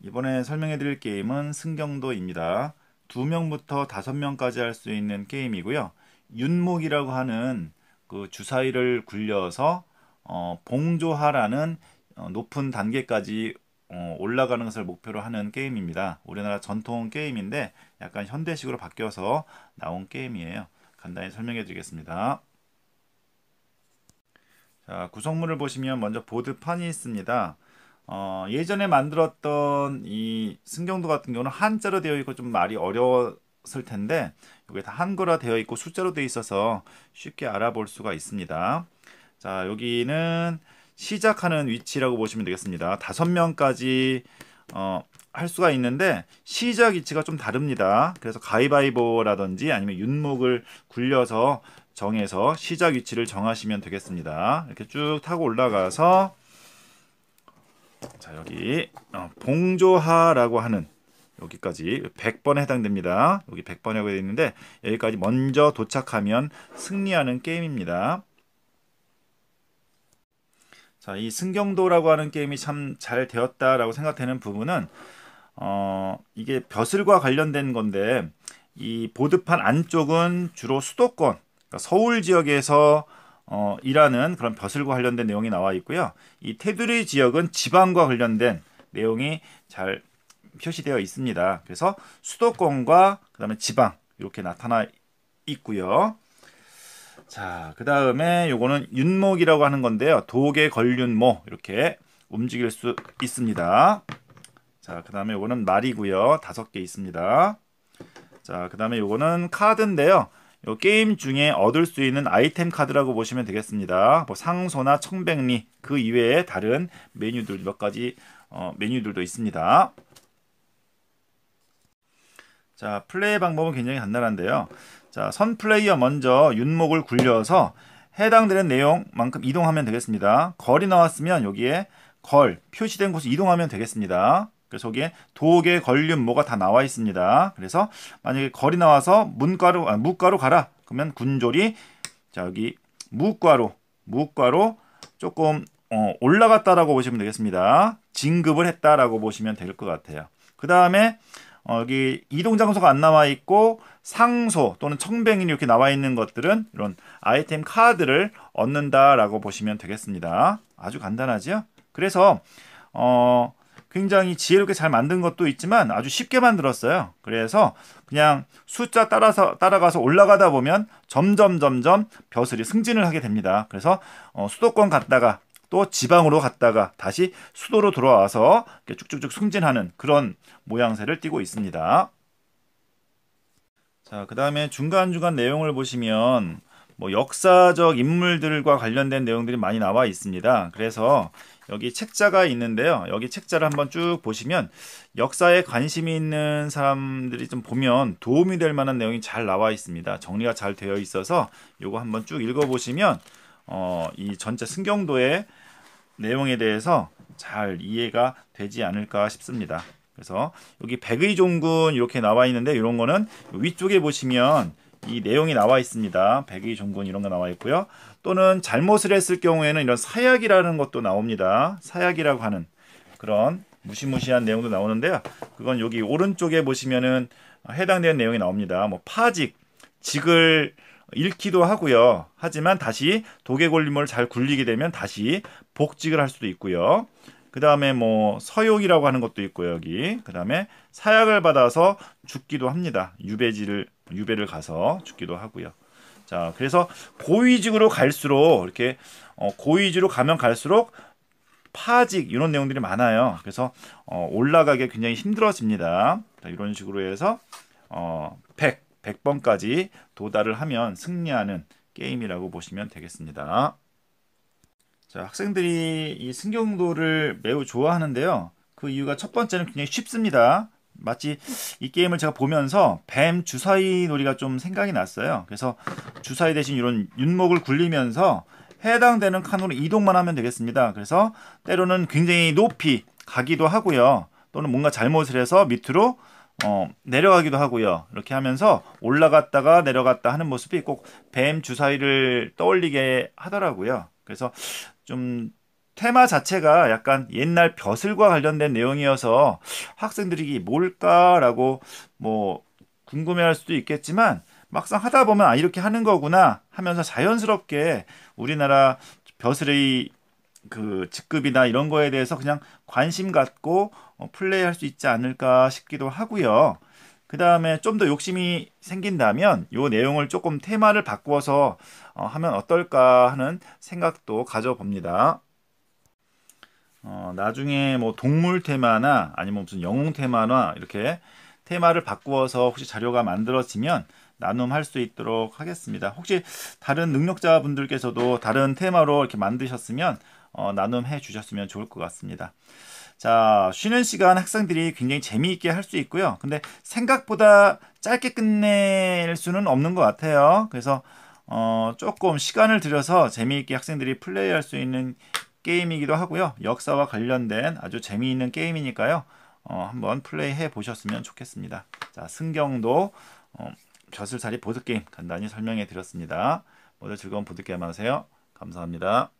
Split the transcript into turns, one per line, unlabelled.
이번에 설명해 드릴 게임은 승경도입니다. 2명부터 5명까지 할 수 있는 게임이고요. 윤목이라고 하는 그 주사위를 굴려서 어, 봉조하라는 어, 높은 단계까지 어, 올라가는 것을 목표로 하는 게임입니다. 우리나라 전통 게임인데 약간 현대식으로 바뀌어서 나온 게임이에요. 간단히 설명해 드리겠습니다. 자, 구성물을 보시면 먼저 보드판이 있습니다. 어, 예전에 만들었던 이 승경도 같은 경우는 한자로 되어 있고 좀 말이 어려웠을 텐데 여기 다 한글화 되어 있고 숫자로 되어 있어서 쉽게 알아볼 수가 있습니다. 자, 여기는 시작하는 위치라고 보시면 되겠습니다. 다섯 명까지 어, 할 수가 있는데 시작 위치가 좀 다릅니다. 그래서 가위바위보라든지 아니면 윤목을 굴려서 정해서 시작 위치를 정하시면 되겠습니다. 이렇게 쭉 타고 올라가서 자 여기 어, 봉조하라고 하는 여기까지 100번에 해당됩니다. 여기 100번이라고 되어 있는데 여기까지 먼저 도착하면 승리하는 게임입니다. 자, 이 승경도라고 하는 게임이 참 잘 되었다라고 생각되는 부분은 어, 이게 벼슬과 관련된 건데 이 보드판 안쪽은 주로 수도권, 그러니까 서울 지역에서 어, 일하는 그런 벼슬과 관련된 내용이 나와 있고요. 이 테두리 지역은 지방과 관련된 내용이 잘 표시되어 있습니다. 그래서 수도권과 그다음에 지방 이렇게 나타나 있고요. 자, 그 다음에 요거는 윤목이라고 하는 건데요. 독의 걸륜모 이렇게 움직일 수 있습니다. 자, 그 다음에 요거는 말이고요. 다섯 개 있습니다. 자, 그 다음에 요거는 카드인데요. 요 게임 중에 얻을 수 있는 아이템 카드라고 보시면 되겠습니다. 뭐 상소나 청백리 그 이외에 다른 메뉴들 몇 가지 어, 메뉴들도 있습니다. 자 플레이 방법은 굉장히 간단한데요. 자, 선 플레이어 먼저 윤목을 굴려서 해당되는 내용만큼 이동하면 되겠습니다. 걸이 나왔으면 여기에 걸 표시된 곳으 이동하면 되겠습니다. 그래서 여기에 도계 걸륜 뭐가 다 나와 있습니다. 그래서 만약에 걸이 나와서 문과로 아, 무과로 가라. 그러면 군졸이 자 여기 무과로 무과로 조금 어, 올라갔다라고 보시면 되겠습니다. 진급을 했다라고 보시면 될 것 같아요. 그 다음에 어, 여기 이동 장소가 안 나와 있고 상소 또는 청백이 이렇게 나와 있는 것들은 이런 아이템 카드를 얻는다라고 보시면 되겠습니다. 아주 간단하지요? 그래서 어, 굉장히 지혜롭게 잘 만든 것도 있지만 아주 쉽게 만들었어요. 그래서 그냥 숫자 따라서 따라가서 올라가다 보면 점점 점점 벼슬이 승진을 하게 됩니다. 그래서 어, 수도권 갔다가 또 지방으로 갔다가 다시 수도로 돌아와서 쭉쭉쭉 승진하는 그런 모양새를 띠고 있습니다. 자, 그 다음에 중간중간 내용을 보시면 뭐 역사적 인물들과 관련된 내용들이 많이 나와 있습니다. 그래서 여기 책자가 있는데요. 여기 책자를 한번 쭉 보시면 역사에 관심이 있는 사람들이 좀 보면 도움이 될 만한 내용이 잘 나와 있습니다. 정리가 잘 되어 있어서 이거 한번 쭉 읽어보시면 어, 이 전체 승경도의 내용에 대해서 잘 이해가 되지 않을까 싶습니다. 그래서 여기 백의종군 이렇게 나와 있는데 이런 거는 위쪽에 보시면 이 내용이 나와 있습니다. 백의 종군 이런 거 나와 있고요. 또는 잘못을 했을 경우에는 이런 사약이라는 것도 나옵니다. 사약이라고 하는 그런 무시무시한 내용도 나오는데요. 그건 여기 오른쪽에 보시면은 해당되는 내용이 나옵니다. 뭐 파직, 직을 잃기도 하고요. 하지만 다시 독의 골림을 잘 굴리게 되면 다시 복직을 할 수도 있고요. 그 다음에 뭐 서욕이라고 하는 것도 있고 여기 그 다음에 사약을 받아서 죽기도 합니다. 유배지를 유배를 가서 죽기도 하고요. 자 그래서 고위직으로 갈수록 이렇게 어, 고위직으로 가면 갈수록 파직 이런 내용들이 많아요. 그래서 어, 올라가기 굉장히 힘들어집니다. 이런 식으로 해서 어, 100번까지 도달을 하면 승리하는 게임이라고 보시면 되겠습니다. 자, 학생들이 이 승경도를 매우 좋아하는데요. 그 이유가 첫 번째는 굉장히 쉽습니다. 마치 이 게임을 제가 보면서 뱀 주사위 놀이가 좀 생각이 났어요. 그래서 주사위 대신 이런 윤목을 굴리면서 해당되는 칸으로 이동만 하면 되겠습니다. 그래서 때로는 굉장히 높이 가기도 하고요. 또는 뭔가 잘못을 해서 밑으로 어, 내려가기도 하고요. 이렇게 하면서 올라갔다가 내려갔다 하는 모습이 꼭 뱀 주사위를 떠올리게 하더라고요. 그래서 좀 테마 자체가 약간 옛날 벼슬과 관련된 내용이어서 학생들이 뭘까라고 뭐 궁금해할 수도 있겠지만 막상 하다 보면 아 이렇게 하는 거구나 하면서 자연스럽게 우리나라 벼슬의 그 직급이나 이런 거에 대해서 그냥 관심 갖고 어, 플레이할 수 있지 않을까 싶기도 하고요. 그 다음에 좀 더 욕심이 생긴다면 이 내용을 조금 테마를 바꾸어서 어, 하면 어떨까 하는 생각도 가져봅니다. 어, 나중에 뭐 동물 테마나 아니면 무슨 영웅 테마나 이렇게 테마를 바꾸어서 혹시 자료가 만들어지면 나눔할 수 있도록 하겠습니다. 혹시 다른 능력자분들께서도 다른 테마로 이렇게 만드셨으면 어, 나눔해 주셨으면 좋을 것 같습니다. 자, 쉬는 시간 학생들이 굉장히 재미있게 할 수 있고요. 근데 생각보다 짧게 끝낼 수는 없는 것 같아요. 그래서 어, 조금 시간을 들여서 재미있게 학생들이 플레이할 수 있는 게임이기도 하고요. 역사와 관련된 아주 재미있는 게임이니까요. 어, 한번 플레이해 보셨으면 좋겠습니다. 자, 승경도 어, 벼슬살이 보드게임 간단히 설명해 드렸습니다. 모두 즐거운 보드게임 하세요. 감사합니다.